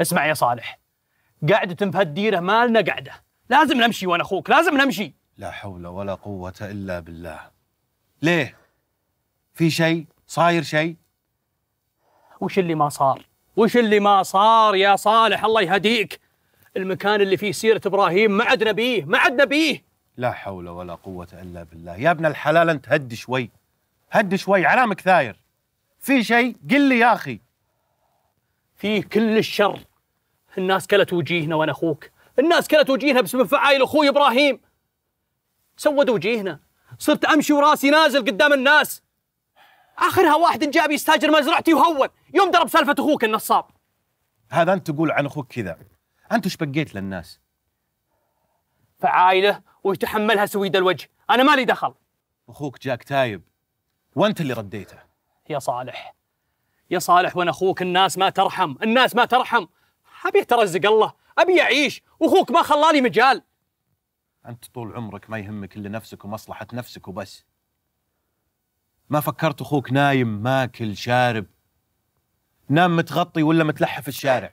اسمع يا صالح قعدة هالديرة مالنا قعدة لازم نمشي وأنا أخوك لازم نمشي لا حول ولا قوة إلا بالله ليه؟ في شيء؟ صاير شيء؟ وش اللي ما صار؟ وش اللي ما صار يا صالح الله يهديك المكان اللي فيه سيرة إبراهيم ما عدنا نبيه ما عدنا نبيه لا حول ولا قوة إلا بالله يا ابن الحلال أنت هد شوي هد شوي علامك ثاير في شيء قل لي يا أخي فيه كل الشر الناس كلت وجيهنا وانا اخوك الناس كلت وجيهنا بسبب فعايل اخوي ابراهيم سود وجيهنا صرت امشي وراسي نازل قدام الناس اخرها واحد جاب يستاجر مزرعتي وهون يوم درب سالفه اخوك النصاب هذا انت تقول عن اخوك كذا انت ايش بقيت للناس فعايله ويتحملها سويد الوجه انا مالي دخل اخوك جاك تايب وانت اللي رديته يا صالح يا صالح وانا اخوك الناس ما ترحم الناس ما ترحم ابي اترزق الله ابي اعيش واخوك ما خلاني مجال انت طول عمرك ما يهمك الا نفسك ومصلحه نفسك وبس ما فكرت اخوك نايم ماكل شارب نام متغطي ولا متلحف في الشارع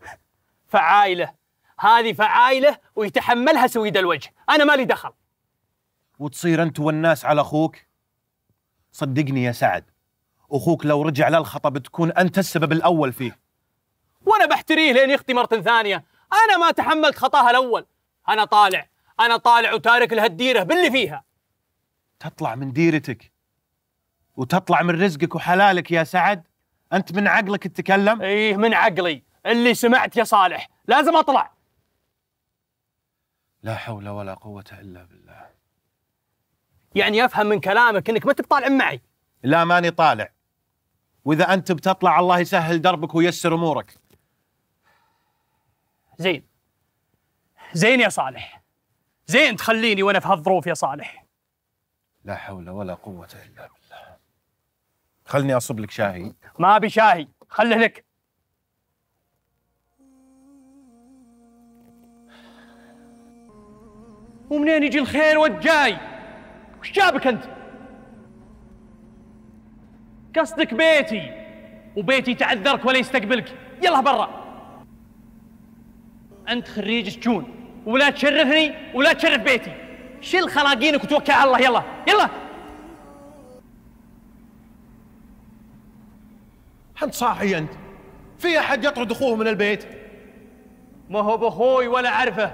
فعايله هذه فعايله ويتحملها سويد الوجه انا مالي دخل وتصير انت والناس على اخوك صدقني يا سعد اخوك لو رجع للخطا بتكون انت السبب الاول فيه وانا بحتريه لين يخطي مرة ثانية انا ما تحملت خطاها الاول انا طالع انا طالع وتارك لها الديرة باللي فيها تطلع من ديرتك وتطلع من رزقك وحلالك يا سعد انت من عقلك تتكلم ايه من عقلي اللي سمعت يا صالح لازم اطلع لا حول ولا قوة الا بالله يعني افهم من كلامك انك ما تطالع معي لا ماني طالع واذا انت بتطلع الله يسهل دربك وييسر امورك زين زين يا صالح زين تخليني وانا في هالظروف يا صالح لا حول ولا قوة الا بالله خلني اصب لك شاهي ما ابي شاهي خله لك ومنين يجي الخير والجاي وش جابك انت قصدك بيتي وبيتي تعذرك ولا يستقبلك يلا برا انت خريج سجون ولا تشرفني ولا تشرف بيتي شيل خلاقينك وتوكل على الله يلا يلا انت صاحي انت في احد يطرد اخوه من البيت ما هو باخوي ولا اعرفه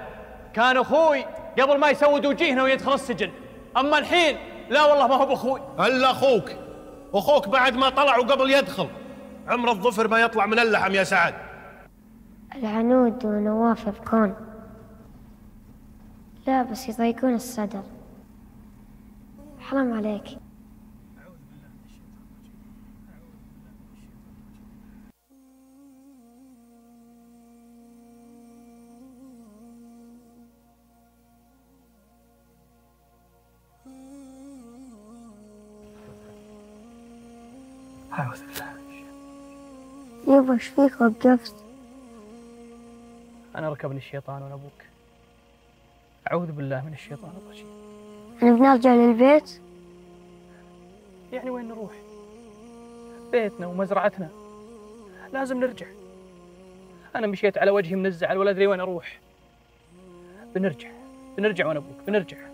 كان اخوي قبل ما يسود وجيهنا ويدخل السجن اما الحين لا والله ما هو باخوي الا اخوك اخوك بعد ما طلع وقبل يدخل عمر الظفر ما يطلع من اللحم يا سعد العنود ونواف يبكون لا بس يضايقون الصدر حرام عليك أعوذ بالله يبا ايش فيك وقفت؟ أنا ركبني الشيطان وأنا أبوك أعوذ بالله من الشيطان الرجيم نبي بنرجع للبيت؟ يعني وين نروح؟ بيتنا ومزرعتنا لازم نرجع أنا مشيت على وجهي منزع الولد لي وين أروح بنرجع بنرجع وأنا أبوك بنرجع